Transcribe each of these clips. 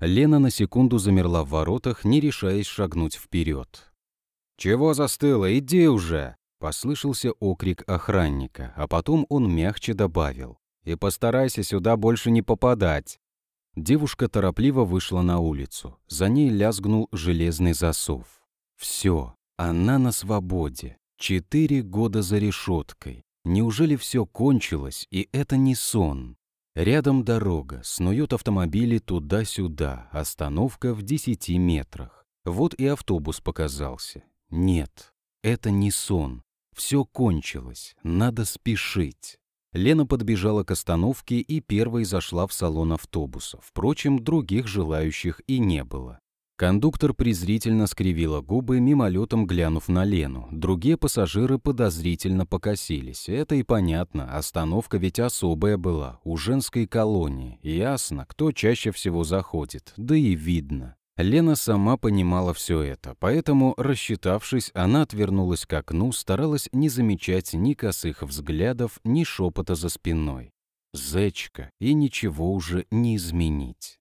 Лена на секунду замерла в воротах, не решаясь шагнуть вперед. «Чего застыла? Иди уже!» – послышался окрик охранника, а потом он мягче добавил. «И постарайся сюда больше не попадать!» Девушка торопливо вышла на улицу. За ней лязгнул железный засов. Все, она на свободе. Четыре года за решеткой. Неужели все кончилось, и это не сон? Рядом дорога, снуют автомобили туда-сюда, остановка в десяти метрах. Вот и автобус показался. Нет, это не сон. Все кончилось, надо спешить. Лена подбежала к остановке и первой зашла в салон автобуса. Впрочем, других желающих и не было. Кондуктор презрительно скривила губы, мимолетом глянув на Лену. Другие пассажиры подозрительно покосились. Это и понятно, остановка ведь особая была, у женской колонии. Ясно, кто чаще всего заходит, да и видно. Лена сама понимала все это, поэтому, рассчитавшись, она отвернулась к окну, старалась не замечать ни косых взглядов, ни шепота за спиной. «Зечка, и ничего уже не изменить».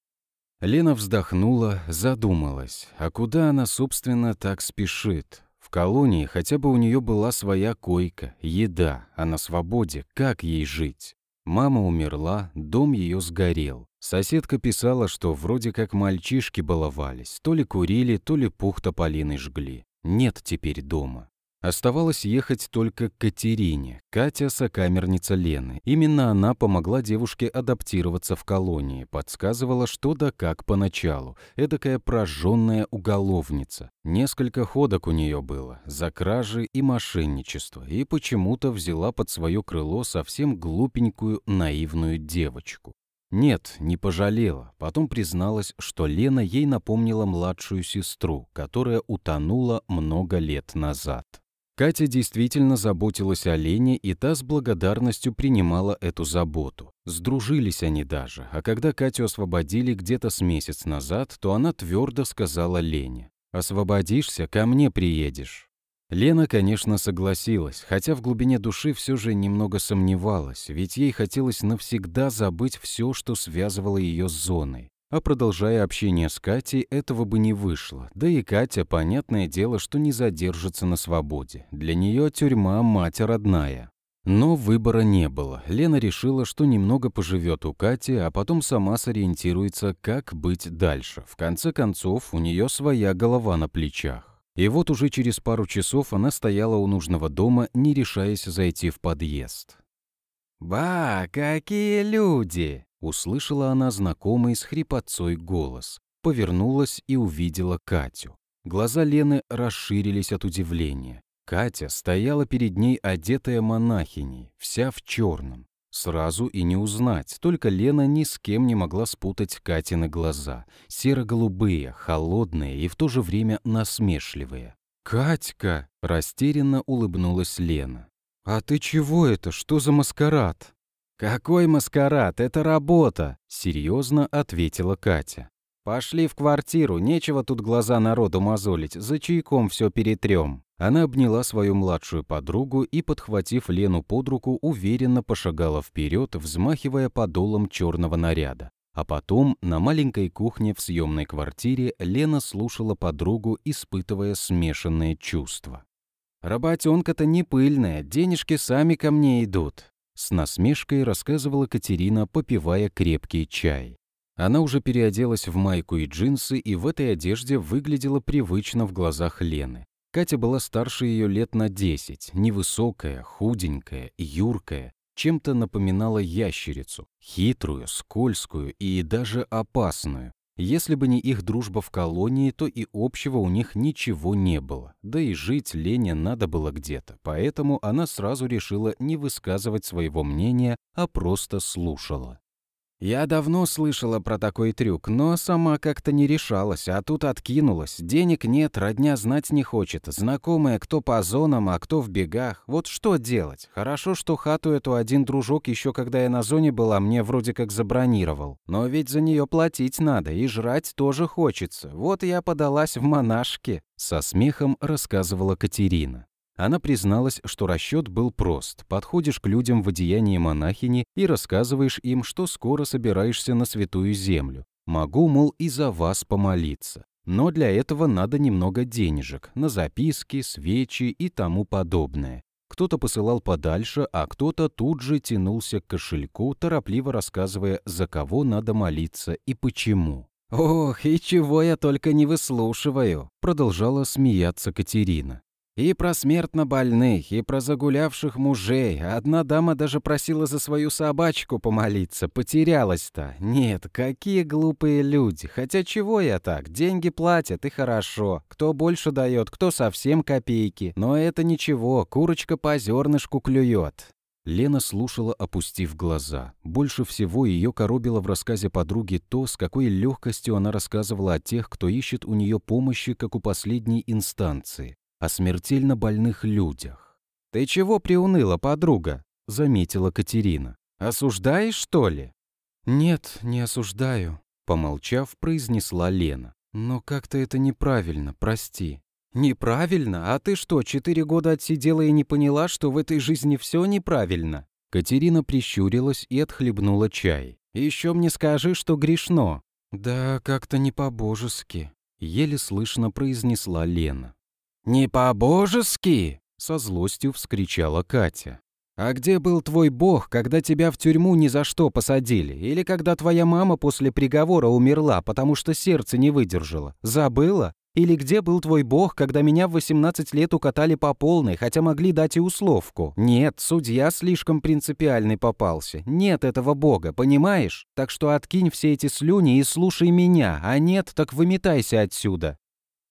Лена вздохнула, задумалась, а куда она, собственно, так спешит? В колонии хотя бы у нее была своя койка, еда, а на свободе как ей жить? Мама умерла, дом ее сгорел. Соседка писала, что вроде как мальчишки баловались, то ли курили, то ли пух тополиной жгли. Нет теперь дома. Оставалось ехать только к Катерине, Катя – сокамерница Лены. Именно она помогла девушке адаптироваться в колонии, подсказывала что да как поначалу. Эдакая прожженная уголовница. Несколько ходок у нее было за кражи и мошенничество, и почему-то взяла под свое крыло совсем глупенькую наивную девочку. Нет, не пожалела. Потом призналась, что Лена ей напомнила младшую сестру, которая утонула много лет назад. Катя действительно заботилась о Лене, и та с благодарностью принимала эту заботу. Сдружились они даже, а когда Катю освободили где-то с месяц назад, то она твердо сказала Лене, «Освободишься, ко мне приедешь». Лена, конечно, согласилась, хотя в глубине души все же немного сомневалась, ведь ей хотелось навсегда забыть все, что связывало ее с зоной. А продолжая общение с Катей, этого бы не вышло. Да и Катя, понятное дело, что не задержится на свободе. Для нее тюрьма – мать родная. Но выбора не было. Лена решила, что немного поживет у Кати, а потом сама сориентируется, как быть дальше. В конце концов, у нее своя голова на плечах. И вот уже через пару часов она стояла у нужного дома, не решаясь зайти в подъезд. «Ба, какие люди!» Услышала она знакомый с хрипотцой голос, повернулась и увидела Катю. Глаза Лены расширились от удивления. Катя стояла перед ней одетая монахиней, вся в черном. Сразу и не узнать, только Лена ни с кем не могла спутать Катины глаза. Серо-голубые, холодные и в то же время насмешливые. «Катька!» – растерянно улыбнулась Лена. «А ты чего это? Что за маскарад?» «Какой маскарад? Это работа!» — серьезно ответила Катя. «Пошли в квартиру, нечего тут глаза народу мозолить, за чайком все перетрем». Она обняла свою младшую подругу и, подхватив Лену под руку, уверенно пошагала вперед, взмахивая подолом черного наряда. А потом на маленькой кухне в съемной квартире Лена слушала подругу, испытывая смешанные чувства. «Работенка-то не пыльная, денежки сами ко мне идут. С насмешкой рассказывала Катерина, попивая крепкий чай. Она уже переоделась в майку и джинсы, и в этой одежде выглядела привычно в глазах Лены. Катя была старше ее лет на 10, невысокая, худенькая, юркая, чем-то напоминала ящерицу, хитрую, скользкую и даже опасную. Если бы не их дружба в колонии, то и общего у них ничего не было. Да и жить Лене надо было где-то, поэтому она сразу решила не высказывать своего мнения, а просто слушала. Я давно слышала про такой трюк, но сама как-то не решалась, а тут откинулась. Денег нет, родня знать не хочет. Знакомые кто по зонам, а кто в бегах. Вот что делать? Хорошо, что хату эту один дружок еще когда я на зоне была, мне вроде как забронировал. Но ведь за нее платить надо, и жрать тоже хочется. Вот я подалась в монашки. Со смехом рассказывала Катерина. Она призналась, что расчет был прост. Подходишь к людям в одеянии монахини и рассказываешь им, что скоро собираешься на святую землю. Могу, мол, и за вас помолиться. Но для этого надо немного денежек на записки, свечи и тому подобное. Кто-то посылал подальше, а кто-то тут же тянулся к кошельку, торопливо рассказывая, за кого надо молиться и почему. «Ох, и чего я только не выслушиваю!» — продолжала смеяться Катерина. И про смертно больных, и про загулявших мужей. Одна дама даже просила за свою собачку помолиться. Потерялась-то. Нет, какие глупые люди. Хотя чего я так? Деньги платят, и хорошо. Кто больше дает, кто совсем копейки. Но это ничего, курочка по зернышку клюет. Лена слушала, опустив глаза. Больше всего ее коробило в рассказе подруги то, с какой легкостью она рассказывала о тех, кто ищет у нее помощи, как у последней инстанции о смертельно больных людях. «Ты чего приуныла, подруга?» — заметила Катерина. «Осуждаешь, что ли?» «Нет, не осуждаю», — помолчав, произнесла Лена. «Но как-то это неправильно, прости». «Неправильно? А ты что, четыре года отсидела и не поняла, что в этой жизни все неправильно?» Катерина прищурилась и отхлебнула чай. «Еще мне скажи, что грешно». «Да как-то не по-божески», — еле слышно произнесла Лена. «Не по-божески!» — со злостью вскричала Катя. «А где был твой бог, когда тебя в тюрьму ни за что посадили? Или когда твоя мама после приговора умерла, потому что сердце не выдержало? Забыла? Или где был твой бог, когда меня в 18 лет укатали по полной, хотя могли дать и условку? Нет, судья слишком принципиальный попался. Нет этого бога, понимаешь? Так что откинь все эти слюни и слушай меня, а нет, так выметайся отсюда.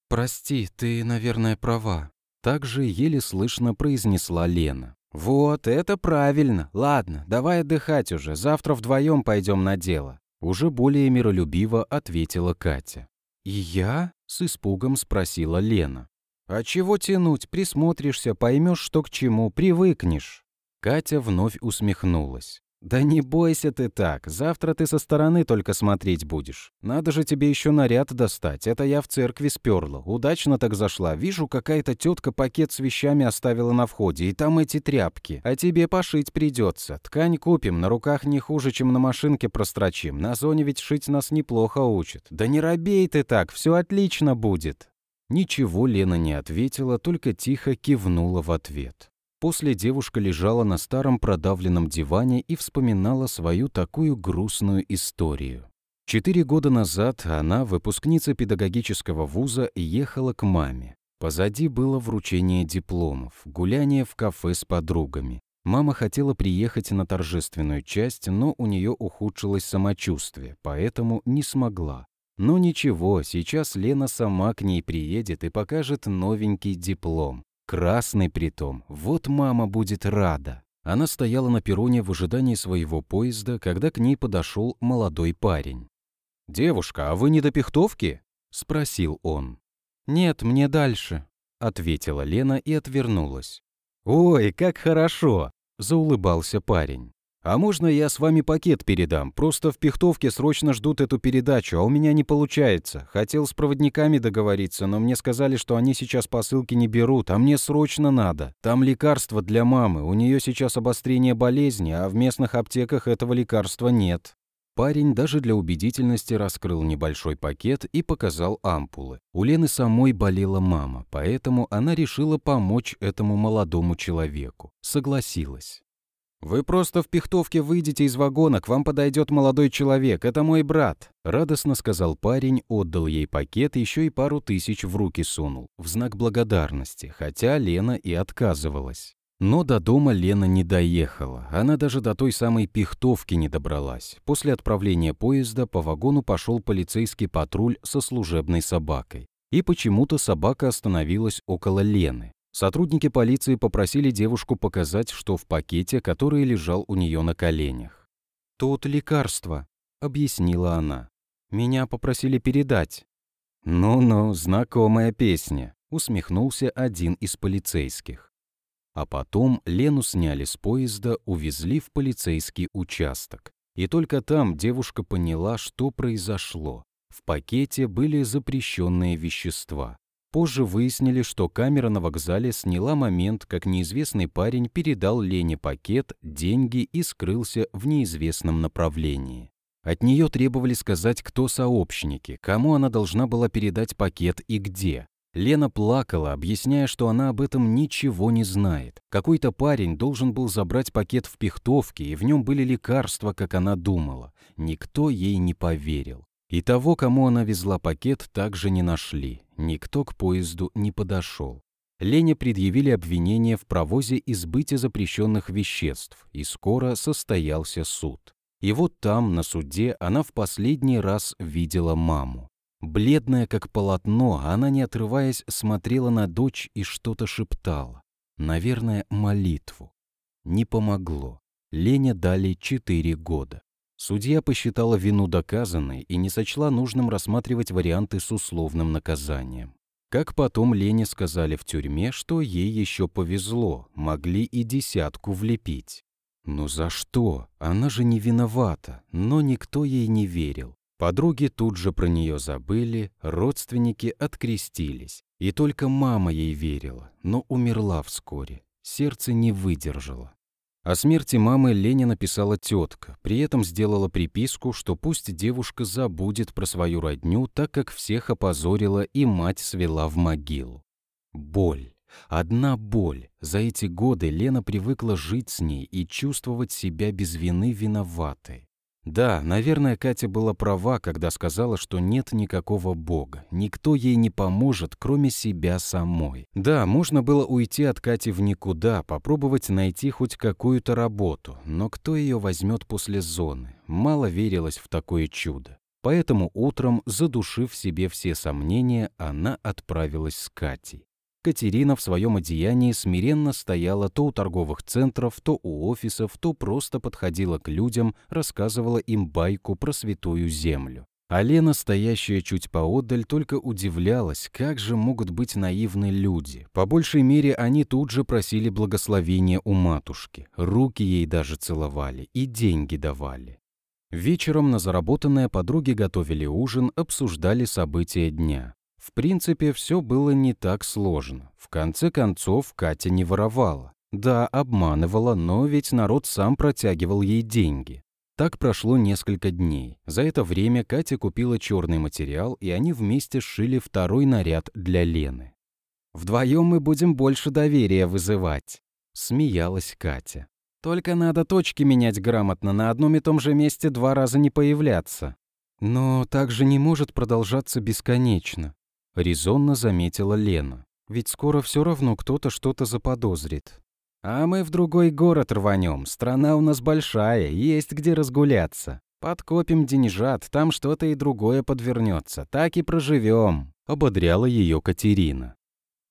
«Прости, ты, наверное, права», — также еле слышно произнесла Лена. «Вот, это правильно. Ладно, давай отдыхать уже, завтра вдвоем пойдем на дело», — уже более миролюбиво ответила Катя. «И я?» — с испугом спросила Лена. «А чего тянуть? Присмотришься, поймешь, что к чему, привыкнешь». Катя вновь усмехнулась. «Да не бойся ты так. Завтра ты со стороны только смотреть будешь. Надо же тебе еще наряд достать. Это я в церкви сперла. Удачно так зашла. Вижу, какая-то тетка пакет с вещами оставила на входе. И там эти тряпки. А тебе пошить придется. Ткань купим. На руках не хуже, чем на машинке прострочим. На зоне ведь шить нас неплохо учат. Да не робей ты так. Все отлично будет». Ничего Лена не ответила, только тихо кивнула в ответ. После девушка лежала на старом продавленном диване и вспоминала свою такую грустную историю. Четыре года назад она, выпускница педагогического вуза, ехала к маме. Позади было вручение дипломов, гуляние в кафе с подругами. Мама хотела приехать на торжественную часть, но у нее ухудшилось самочувствие, поэтому не смогла. Но ничего, сейчас Лена сама к ней приедет и покажет новенький диплом. Красный притом. Вот мама будет рада. Она стояла на перроне в ожидании своего поезда, когда к ней подошел молодой парень. «Девушка, а вы не до пихтовки?» — спросил он. «Нет, мне дальше», — ответила Лена и отвернулась. «Ой, как хорошо!» — заулыбался парень. «А можно я с вами пакет передам? Просто в Пихтовке срочно ждут эту передачу, а у меня не получается. Хотел с проводниками договориться, но мне сказали, что они сейчас посылки не берут, а мне срочно надо. Там лекарство для мамы, у нее сейчас обострение болезни, а в местных аптеках этого лекарства нет». Парень даже для убедительности раскрыл небольшой пакет и показал ампулы. У Лены самой болела мама, поэтому она решила помочь этому молодому человеку. Согласилась. «Вы просто в пихтовке выйдете из вагона, к вам подойдет молодой человек, это мой брат», — радостно сказал парень, отдал ей пакет, еще и пару тысяч в руки сунул, в знак благодарности, хотя Лена и отказывалась. Но до дома Лена не доехала, она даже до той самой пихтовки не добралась. После отправления поезда по вагону пошел полицейский патруль со служебной собакой. И почему-то собака остановилась около Лены. Сотрудники полиции попросили девушку показать, что в пакете, который лежал у нее на коленях. «Тут лекарство», — объяснила она. «Меня попросили передать». «Ну-ну, знакомая песня», — усмехнулся один из полицейских. А потом Лену сняли с поезда, увезли в полицейский участок. И только там девушка поняла, что произошло. В пакете были запрещенные вещества. Позже выяснили, что камера на вокзале сняла момент, как неизвестный парень передал Лене пакет, деньги и скрылся в неизвестном направлении. От нее требовали сказать, кто сообщники, кому она должна была передать пакет и где. Лена плакала, объясняя, что она об этом ничего не знает. Какой-то парень должен был забрать пакет в пихтовке, и в нем были лекарства, как она думала. Никто ей не поверил. И того, кому она везла пакет, также не нашли. Никто к поезду не подошел. Лене предъявили обвинение в провозе и запрещенных веществ, и скоро состоялся суд. И вот там, на суде, она в последний раз видела маму. Бледная, как полотно, она, не отрываясь, смотрела на дочь и что-то шептала. Наверное, молитву. Не помогло. Лене дали четыре года. Судья посчитала вину доказанной и не сочла нужным рассматривать варианты с условным наказанием. Как потом Лене сказали в тюрьме, что ей еще повезло, могли и десятку влепить. Но за что? Она же не виновата, но никто ей не верил. Подруги тут же про нее забыли, родственники открестились. И только мама ей верила, но умерла вскоре. Сердце не выдержало. О смерти мамы Лене написала тетка, при этом сделала приписку, что пусть девушка забудет про свою родню, так как всех опозорила и мать свела в могилу. Боль. Одна боль. За эти годы Лена привыкла жить с ней и чувствовать себя без вины виноватой. Да, наверное, Катя была права, когда сказала, что нет никакого бога, никто ей не поможет, кроме себя самой. Да, можно было уйти от Кати в никуда, попробовать найти хоть какую-то работу, но кто ее возьмет после зоны? Мало верилось в такое чудо. Поэтому утром, задушив в себе все сомнения, она отправилась с Катей. Катерина в своем одеянии смиренно стояла то у торговых центров, то у офисов, то просто подходила к людям, рассказывала им байку про святую землю. А Лена, стоящая чуть поодаль, только удивлялась, как же могут быть наивны люди. По большей мере, они тут же просили благословения у матушки, руки ей даже целовали и деньги давали. Вечером на заработанное подруги готовили ужин, обсуждали события дня. В принципе, все было не так сложно. В конце концов, Катя не воровала. Да, обманывала, но ведь народ сам протягивал ей деньги. Так прошло несколько дней. За это время Катя купила черный материал, и они вместе сшили второй наряд для Лены. «Вдвоем мы будем больше доверия вызывать», — смеялась Катя. «Только надо точки менять грамотно, на одном и том же месте два раза не появляться». «Но так же не может продолжаться бесконечно», резонно заметила Лена. Ведь скоро все равно кто-то что-то заподозрит. А мы в другой город рванем. Страна у нас большая, есть где разгуляться. Подкопим деньжат, там что-то и другое подвернется. Так и проживем, ободряла ее Катерина.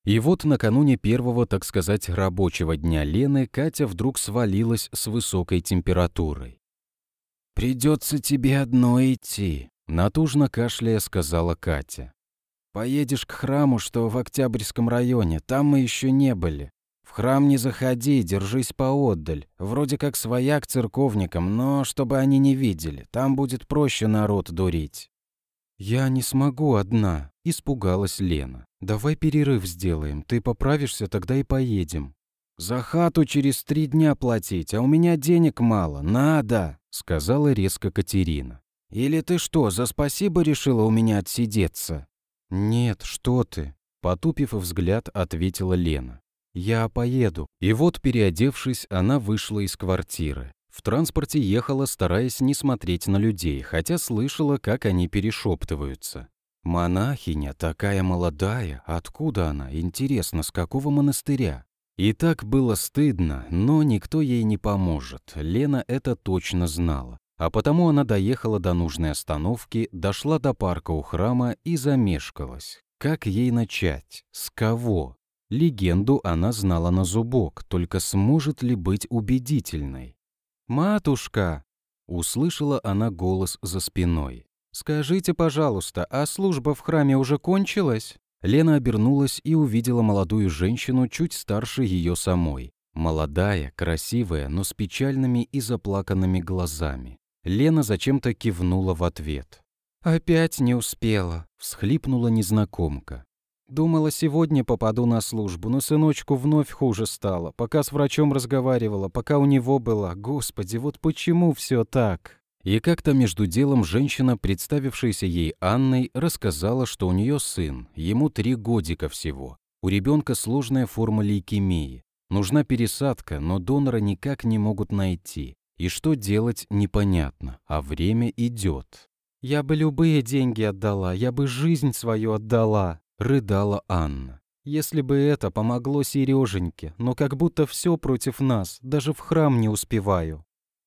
И вот накануне первого, так сказать, рабочего дня Лены Катя вдруг свалилась с высокой температурой. «Придется тебе одно идти», — натужно кашляя сказала Катя. Поедешь к храму, что в Октябрьском районе, там мы еще не были. В храм не заходи, держись поотдаль. Вроде как своя к церковникам, но чтобы они не видели. Там будет проще народ дурить». «Я не смогу одна», – испугалась Лена. «Давай перерыв сделаем, ты поправишься, тогда и поедем». «За хату через три дня платить, а у меня денег мало, надо», – сказала резко Катерина. «Или ты что, за спасибо решила у меня отсидеться?» «Нет, что ты!» – потупив взгляд, ответила Лена. «Я поеду». И вот, переодевшись, она вышла из квартиры. В транспорте ехала, стараясь не смотреть на людей, хотя слышала, как они перешептываются. «Монахиня такая молодая, откуда она? Интересно, с какого монастыря?» И так было стыдно, но никто ей не поможет, Лена это точно знала. А потому она доехала до нужной остановки, дошла до парка у храма и замешкалась. Как ей начать? С кого? Легенду она знала на зубок, только сможет ли быть убедительной? «Матушка!» — услышала она голос за спиной. «Скажите, пожалуйста, а служба в храме уже кончилась?» Лена обернулась и увидела молодую женщину чуть старше ее самой. Молодая, красивая, но с печальными и заплаканными глазами. Лена зачем-то кивнула в ответ. «Опять не успела», — всхлипнула незнакомка. «Думала, сегодня попаду на службу, но сыночку вновь хуже стало. Пока с врачом разговаривала, пока у него была. Господи, вот почему все так?» И как-то между делом женщина, представившаяся ей Анной, рассказала, что у нее сын, ему три годика всего. У ребенка сложная форма лейкемии. Нужна пересадка, но донора никак не могут найти. И что делать, непонятно, а время идет. «Я бы любые деньги отдала, я бы жизнь свою отдала», — рыдала Анна. «Если бы это помогло Сереженьке, но как будто все против нас, даже в храм не успеваю».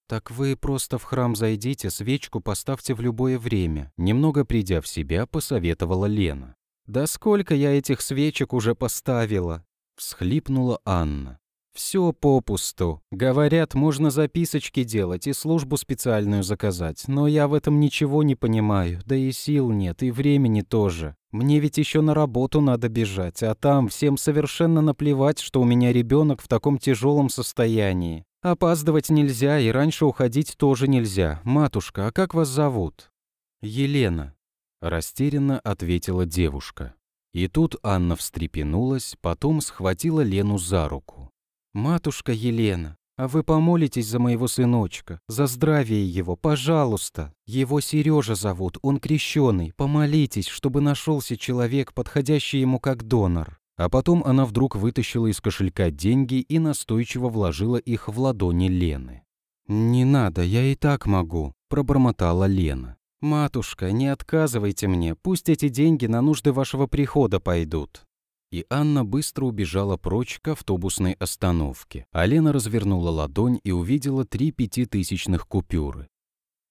«Так вы просто в храм зайдите, свечку поставьте в любое время», — немного придя в себя, посоветовала Лена. «Да сколько я этих свечек уже поставила!» — всхлипнула Анна. Все попусту. Говорят, можно записочки делать и службу специальную заказать, но я в этом ничего не понимаю, да и сил нет, и времени тоже. Мне ведь еще на работу надо бежать, а там всем совершенно наплевать, что у меня ребенок в таком тяжелом состоянии. Опаздывать нельзя и раньше уходить тоже нельзя. Матушка, а как вас зовут? Елена, растерянно ответила девушка. И тут Анна встрепенулась, потом схватила Лену за руку. «Матушка Елена, а вы помолитесь за моего сыночка, за здравие его, пожалуйста. Его Сережа зовут, он крещеный. Помолитесь, чтобы нашелся человек, подходящий ему как донор». А потом она вдруг вытащила из кошелька деньги и настойчиво вложила их в ладони Лены. «Не надо, я и так могу», – пробормотала Лена. «Матушка, не отказывайте мне, пусть эти деньги на нужды вашего прихода пойдут» и Анна быстро убежала прочь к автобусной остановке. А развернула ладонь и увидела три пятитысячных купюры.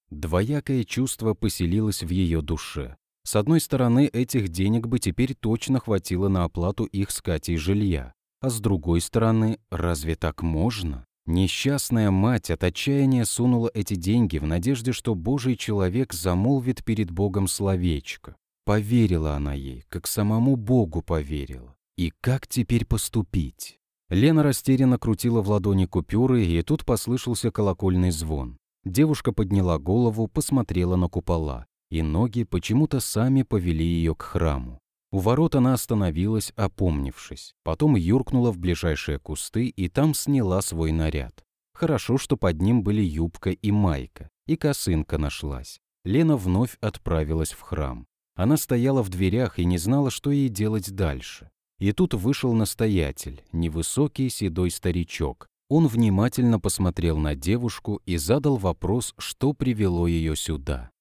Двоякое чувство поселилось в ее душе. С одной стороны, этих денег бы теперь точно хватило на оплату их с Катей жилья. А с другой стороны, разве так можно? Несчастная мать от отчаяния сунула эти деньги в надежде, что Божий человек замолвит перед Богом словечко. Поверила она ей, как самому Богу поверила. И как теперь поступить? Лена растерянно крутила в ладони купюры, и тут послышался колокольный звон. Девушка подняла голову, посмотрела на купола, и ноги почему-то сами повели ее к храму. У ворот она остановилась, опомнившись. Потом юркнула в ближайшие кусты и там сняла свой наряд. Хорошо, что под ним были юбка и майка, и косынка нашлась. Лена вновь отправилась в храм. Она стояла в дверях и не знала, что ей делать дальше. И тут вышел настоятель, невысокий седой старичок. Он внимательно посмотрел на девушку и задал вопрос, что привело ее сюда.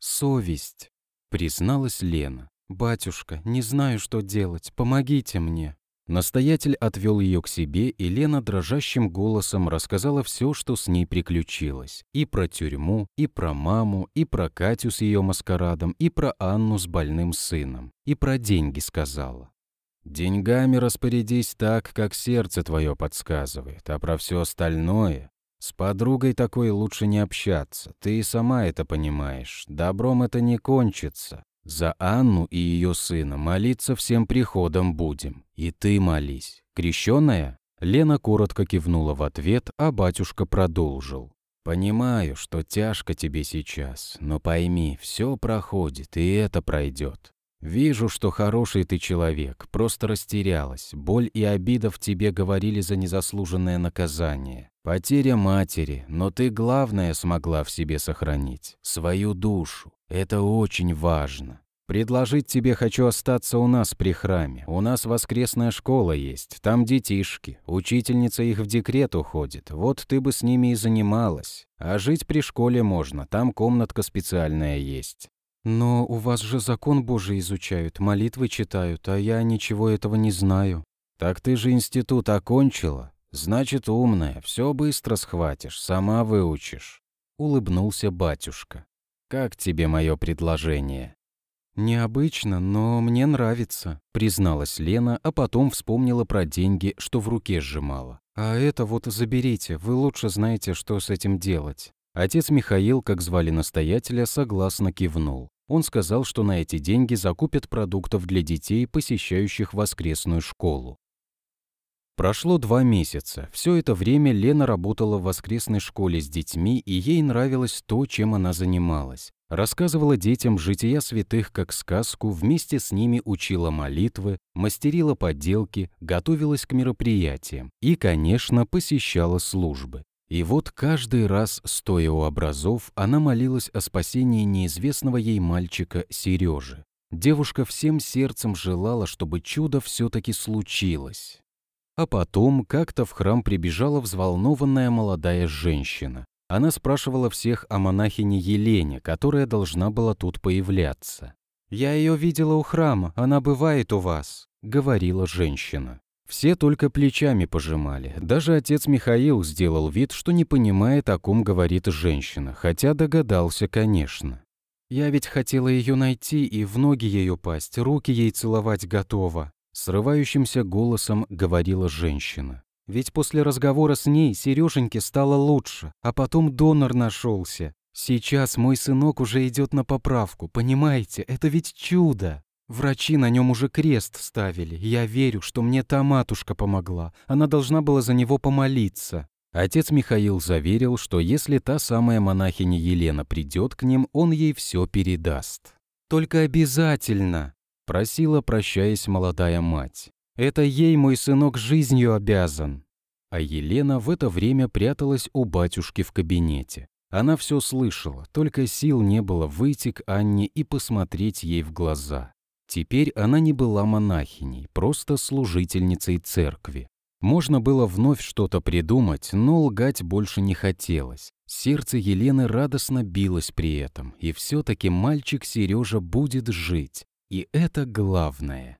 «Совесть», — призналась Лена. «Батюшка, не знаю, что делать, помогите мне». Настоятель отвел ее к себе, и Лена дрожащим голосом рассказала все, что с ней приключилось. И про тюрьму, и про маму, и про Катю с ее маскарадом, и про Анну с больным сыном. И про деньги сказала. «Деньгами распорядись так, как сердце твое подсказывает, а про все остальное с подругой такой лучше не общаться, ты и сама это понимаешь. Добром это не кончится. За Анну и ее сына молиться всем приходом будем. И ты молись. Крещенная?» Лена коротко кивнула в ответ, а батюшка продолжил. «Понимаю, что тяжко тебе сейчас, но пойми, все проходит, и это пройдет. Вижу, что хороший ты человек, просто растерялась. Боль и обида в тебе говорили за незаслуженное наказание. Потеря матери, но ты главное смогла в себе сохранить. Свою душу. Это очень важно. Предложить тебе хочу остаться у нас при храме. У нас воскресная школа есть, там детишки. Учительница их в декрет уходит, вот ты бы с ними и занималась. А жить при школе можно, там комнатка специальная есть. «Но у вас же закон Божий изучают, молитвы читают, а я ничего этого не знаю». «Так ты же институт окончила. Значит, умная, все быстро схватишь, сама выучишь», — улыбнулся батюшка. «Как тебе мое предложение?» «Необычно, но мне нравится», — призналась Лена, а потом вспомнила про деньги, что в руке сжимала. «А это вот заберите, вы лучше знаете, что с этим делать». Отец Михаил, как звали настоятеля, согласно кивнул. Он сказал, что на эти деньги закупят продуктов для детей, посещающих воскресную школу. Прошло два месяца. Все это время Лена работала в воскресной школе с детьми, и ей нравилось то, чем она занималась. Рассказывала детям жития святых как сказку, вместе с ними учила молитвы, мастерила поделки, готовилась к мероприятиям и, конечно, посещала службы. И вот каждый раз, стоя у образов, она молилась о спасении неизвестного ей мальчика Сережи. Девушка всем сердцем желала, чтобы чудо все-таки случилось. А потом как-то в храм прибежала взволнованная молодая женщина. Она спрашивала всех о монахине Елене, которая должна была тут появляться. «Я ее видела у храма, она бывает у вас», — говорила женщина. Все только плечами пожимали. Даже отец Михаил сделал вид, что не понимает, о ком говорит женщина, хотя догадался, конечно. «Я ведь хотела ее найти и в ноги ее пасть, руки ей целовать готова», срывающимся голосом говорила женщина. «Ведь после разговора с ней Сереженьке стало лучше, а потом донор нашелся. Сейчас мой сынок уже идет на поправку, понимаете, это ведь чудо!» Врачи на нем уже крест ставили. Я верю, что мне та матушка помогла. Она должна была за него помолиться. Отец Михаил заверил, что если та самая монахиня Елена придет к ним, он ей все передаст. «Только обязательно!» – просила, прощаясь, молодая мать. «Это ей мой сынок жизнью обязан!» А Елена в это время пряталась у батюшки в кабинете. Она все слышала, только сил не было выйти к Анне и посмотреть ей в глаза. Теперь она не была монахиней, просто служительницей церкви. Можно было вновь что-то придумать, но лгать больше не хотелось. Сердце Елены радостно билось при этом, и все-таки мальчик Сережа будет жить. И это главное.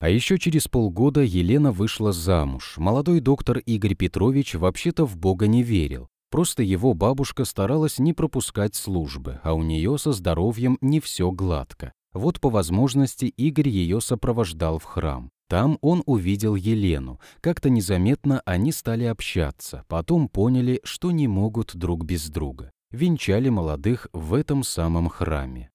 А еще через полгода Елена вышла замуж. Молодой доктор Игорь Петрович вообще-то в Бога не верил. Просто его бабушка старалась не пропускать службы, а у нее со здоровьем не все гладко. Вот по возможности Игорь ее сопровождал в храм. Там он увидел Елену. Как-то незаметно они стали общаться, потом поняли, что не могут друг без друга. Венчали молодых в этом самом храме.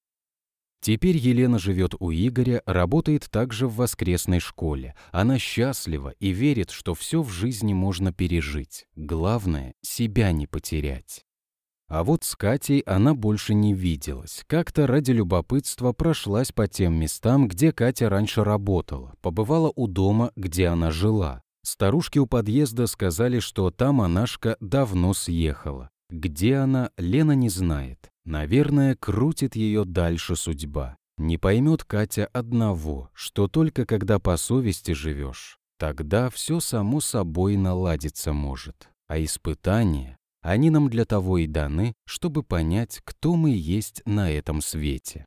Теперь Елена живет у Игоря, работает также в воскресной школе. Она счастлива и верит, что все в жизни можно пережить. Главное — себя не потерять. А вот с Катей она больше не виделась. Как-то ради любопытства прошлась по тем местам, где Катя раньше работала, побывала у дома, где она жила. Старушки у подъезда сказали, что та монашка давно съехала. Где она, Лена не знает. Наверное, крутит ее дальше судьба. Не поймет Катя одного, что только когда по совести живешь, тогда все само собой наладиться может. А испытание они нам для того и даны, чтобы понять, кто мы есть на этом свете.